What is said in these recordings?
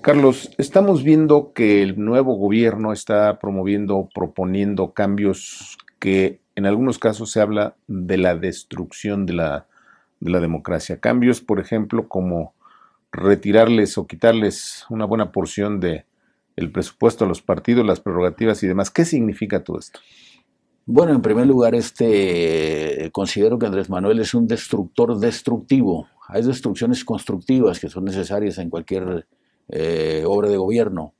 Carlos, estamos viendo que el nuevo gobierno está promoviendo, proponiendo cambios que en algunos casos se habla de la destrucción de la, democracia. Cambios, por ejemplo, como retirarles o quitarles una buena porción de el presupuesto a los partidos, las prerrogativas y demás. ¿Qué significa todo esto? Bueno, en primer lugar, este considero que Andrés Manuel es un destructor destructivo. Hay destrucciones constructivas que son necesarias en cualquier eh, obra de gobierno.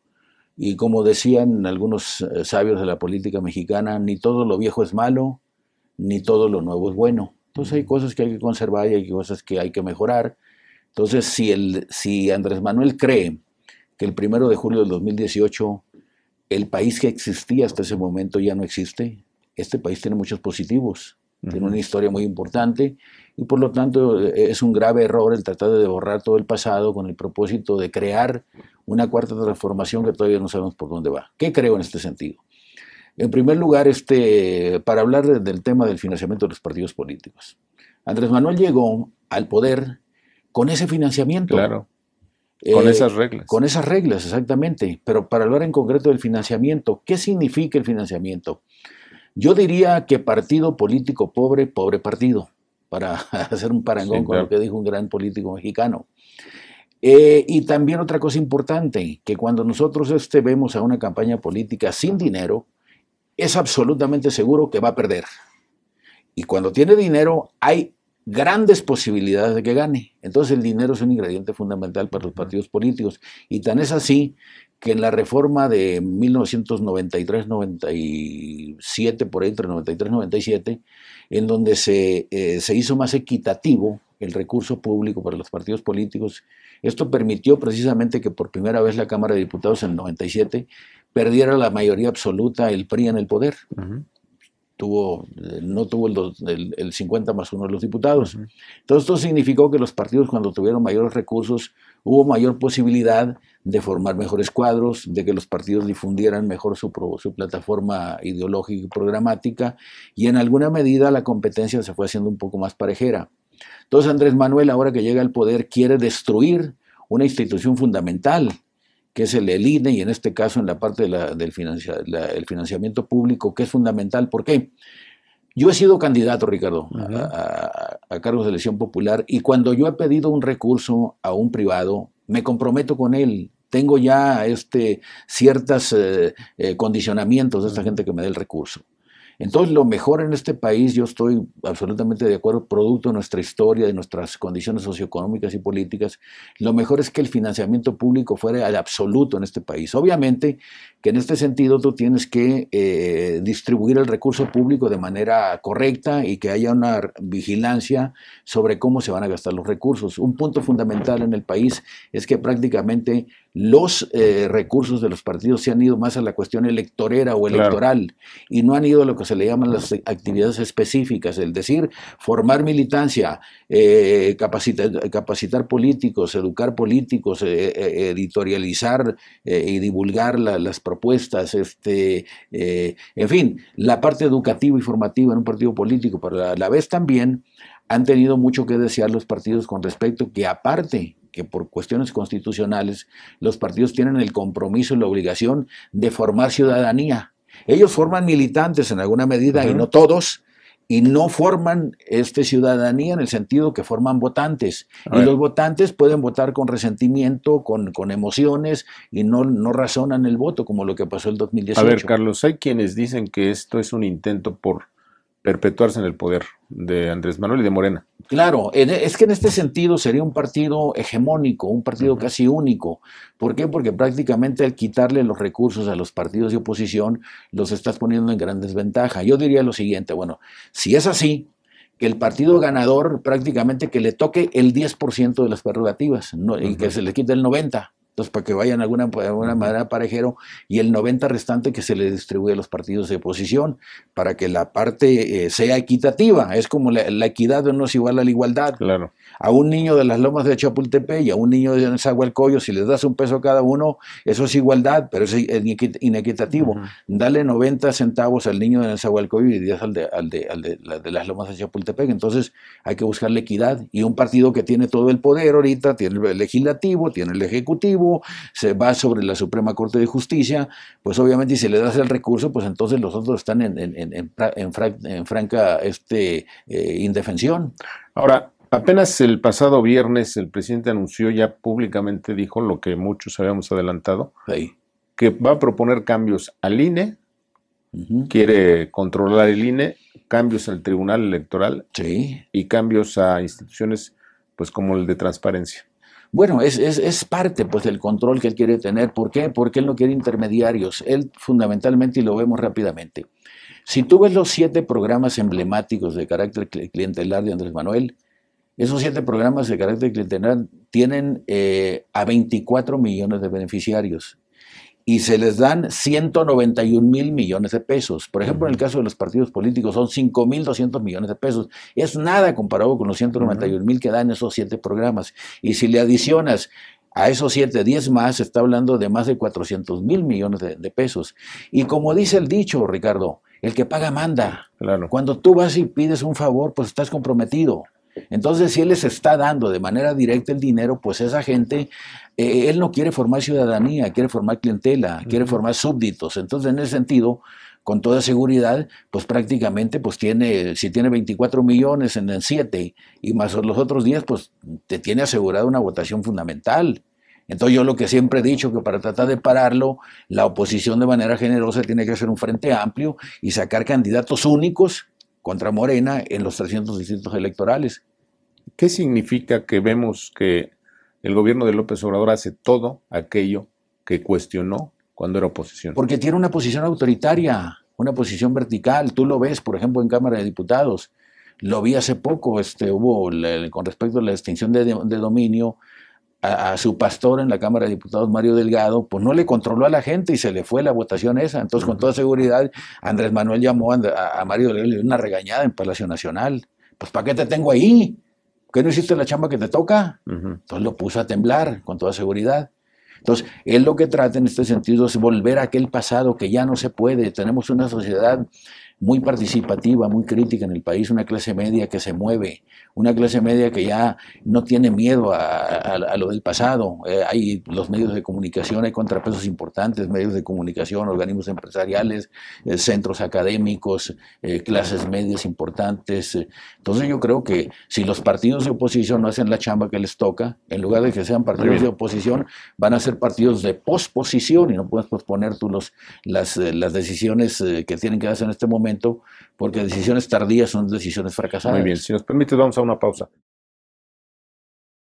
Y como decían algunos eh, sabios de la política mexicana, ni todo lo viejo es malo, ni todo lo nuevo es bueno. Entonces hay cosas que hay que conservar y hay cosas que hay que mejorar. Entonces, si, el, si Andrés Manuel cree que el primero de julio del 2018 el país que existía hasta ese momento ya no existe, este país tiene muchos positivos tiene una historia muy importante y por lo tanto e-, es un grave error el tratar de borrar todo el pasado con el propósito de crear una cuarta transformación que todavía no sabemos por dónde va. ¿Qué creo en este sentido? En primer lugar, este, para hablar del tema del financiamiento de los partidos políticos. Andrés Manuel llegó al poder con ese financiamiento. Claro. Eh, con esas reglas. Con esas reglas, exactamente. Pero para hablar en concreto del financiamiento, ¿qué significa el financiamiento? Yo diría que partido político pobre, pobre partido, para hacer un parangón con lo que dijo un gran político mexicano. Eh, y también otra cosa importante, que cuando nosotros este, vemos a una campaña política sin dinero, es absolutamente seguro que va a perder. Y cuando tiene dinero, hay grandes posibilidades de que gane. Entonces el dinero es un ingrediente fundamental para los partidos políticos. Y tan es así que en la reforma de 1993-97, por ahí entre 93-97, en donde se, eh, se hizo más equitativo el recurso público para los partidos políticos, esto permitió precisamente que por primera vez la Cámara de Diputados en el 97 perdiera la mayoría absoluta el PRI en el poder tuvo, eh, no tuvo el, el, 50 más uno de los diputados. Entonces esto significó que los partidos cuando tuvieron mayores recursos hubo mayor posibilidad de formar mejores cuadros, de que los partidos difundieran mejor su, su plataforma ideológica y programática y en alguna medida la competencia se fue haciendo un poco más parejera. Entonces Andrés Manuel ahora que llega al poder quiere destruir una institución fundamental que es el, el, INE y en este caso en la parte del financiamiento público, que es fundamental. ¿Por qué? Yo he sido candidato, Ricardo, a, a, cargos de elección popular y cuando yo he pedido un recurso a un privado, me comprometo con él. Tengo ya este, ciertos eh, eh, condicionamientos de esta gente que me dé el recurso. Entonces, lo mejor en este país, yo estoy absolutamente de acuerdo, producto de nuestra historia, de nuestras condiciones socioeconómicas y políticas, lo mejor es que el financiamiento público fuera al absoluto en este país. Obviamente que en este sentido tú tienes que eh, distribuir el recurso público de manera correcta y que haya una vigilancia sobre cómo se van a gastar los recursos. Un punto fundamental en el país es que prácticamente los eh, recursos de los partidos se han ido más a la cuestión electorera o electoral y no han ido a lo que se le llaman las actividades específicas, es decir, formar militancia, eh, capacitar, capacitar, políticos, educar políticos, eh, eh, editorializar y divulgar las propuestas, este, en fin, la parte educativa y formativa en un partido político, pero a la vez también han tenido mucho que desear los partidos con respecto que aparte que por cuestiones constitucionales los partidos tienen el compromiso y la obligación de formar ciudadanía ellos forman militantes en alguna medida y no todos, y no forman este, ciudadanía en el sentido que forman votantes. Y los votantes pueden votar con resentimiento, con, emociones y no, no razonan el voto, como lo que pasó el 2018. A ver, Carlos, hay quienes dicen que esto es un intento por perpetuarse en el poder de Andrés Manuel y de Morena. Claro, e, es que en este sentido sería un partido hegemónico, un partido casi único. ¿Por qué? Porque prácticamente al quitarle los recursos a los partidos de oposición, los estás poniendo en gran desventaja. Yo diría lo siguiente, bueno, si es así, que el partido ganador prácticamente que le toque el 10% de las prerrogativas ¿no? y que se le quite el 90%. Entonces, para que vayan de alguna, manera parejero, y el 90 restante que se le distribuye a los partidos de oposición, para que la parte eh, sea equitativa. Es como la, equidad no es igual a la igualdad. Claro. A un niño de las lomas de Chapultepec y a un niño de Zagualcoyo, si les das un peso a cada uno, eso es igualdad, pero es inequitativo. Dale 90 centavos al niño de Zagualcoyo y 10 al, de, al, de, al de, las lomas de Chapultepec. Entonces, hay que buscar la equidad. Y un partido que tiene todo el poder ahorita, tiene el legislativo, tiene el ejecutivo, se va sobre la Suprema Corte de Justicia, pues obviamente si le das el recurso, pues entonces los otros están en, franca este, eh, indefensión. Ahora, apenas el pasado viernes el presidente anunció, ya públicamente dijo lo que muchos habíamos adelantado, que va a proponer cambios al INE, quiere controlar el INE, cambios al Tribunal Electoral y cambios a instituciones pues como el de transparencia. Bueno, es, es, es, parte pues, del control que él quiere tener. ¿Por qué? Porque él no quiere intermediarios. Él fundamentalmente, y lo vemos rápidamente, si tú ves los siete programas emblemáticos de carácter clientelar de Andrés Manuel, esos siete programas de carácter clientelar tienen eh, a 24 millones de beneficiarios y se les dan 191 mil millones de pesos. Por ejemplo, en el caso de los partidos políticos son mil 200 millones de pesos. Es nada comparado con los 191 mil que dan esos siete programas. Y si le adicionas a esos siete diez más, se está hablando de más de 400 mil millones de, pesos. Y como dice el dicho, Ricardo, el que paga manda. Claro. Cuando tú vas y pides un favor, pues estás comprometido. Entonces, si él les está dando de manera directa el dinero, pues esa gente eh, eh, él no quiere formar ciudadanía, quiere formar clientela, quiere formar súbditos. Entonces, en ese sentido, con toda seguridad, pues prácticamente, pues tiene, si tiene 24 millones en el 7 y más los otros 10, pues te tiene asegurada una votación fundamental. Entonces yo lo que siempre he dicho, que para tratar de pararlo, la oposición de manera generosa tiene que hacer un frente amplio y sacar candidatos únicos contra Morena en los 300 distritos electorales. ¿Qué significa que vemos que el gobierno de López Obrador hace todo aquello que cuestionó cuando era oposición. Porque tiene una posición autoritaria, una posición vertical. Tú lo ves, por ejemplo, en Cámara de Diputados. Lo vi hace poco, este, hubo con respecto a la extinción de, dominio, a, su pastor en la Cámara de Diputados, Mario Delgado, pues no le controló a la gente y se le fue la votación esa. Entonces, con toda seguridad, Andrés Manuel llamó a, a Mario Delgado una regañada en Palacio Nacional. Pues, ¿para qué te tengo ahí? qué no hiciste la chamba que te toca? Entonces lo puso a temblar con toda seguridad. Entonces, él lo que trata en este sentido es volver a aquel pasado que ya no se puede. Tenemos una sociedad muy participativa, muy crítica en el país, una clase media que se mueve, una clase media que ya no tiene miedo a, lo del pasado. Eh, hay los medios de comunicación, hay contrapesos importantes, medios de comunicación, organismos empresariales, eh, centros académicos, eh, clases medias importantes. Entonces yo creo que si los partidos de oposición no hacen la chamba que les toca, en lugar de que sean partidos de oposición, van a ser partidos de posposición y no puedes posponer tú los, las, las decisiones que tienen que hacer en este momento porque decisiones tardías son decisiones fracasadas. Muy bien, si nos permite, vamos a una pausa.